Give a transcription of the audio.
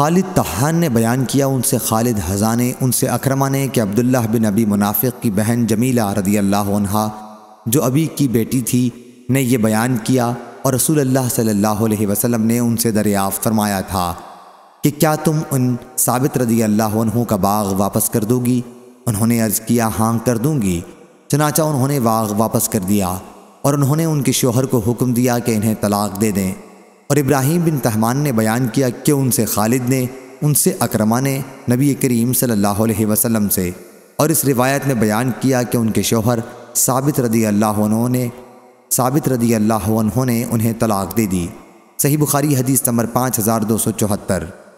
खालिद तहान ने बयान किया उनसे खालिद हजाने उनसे अक्रमा ने कि अब्दुल्ला बिन अबी मुनाफिक की बहन जमीला रदी अल्लाह जो अभी की बेटी थी ने यह बयान किया और रसूल अल्लाह सल्लल्लाहु अलैहि वसल्लम ने उनसे दरियाफ़ फरमाया था कि क्या तुम उन साबित रदी अल्लाह का बाग वापस कर दोगी उन्होंने अर्ज़ किया हाँ कर दूँगी चनाचा उन्होंने बाग वापस कर दिया और उन्होंने उनके शोहर को हुक्म दिया कि इन्हें तलाक दे दें और इब्राहिम बिन तहमान ने बयान किया कि उनसे खालिद ने उनसे अक्रमा ने नबी करीम सल्लल्लाहु अलैहि वसल्लम से और इस रिवायत में बयान किया कि उनके शोहर साबित रदी अल्लाह ने साबित रदी अल्लाह ने उन्हें तलाक दे दी सही बुखारी हदीस नंबर पाँच हज़ार दो सौ चौहत्तर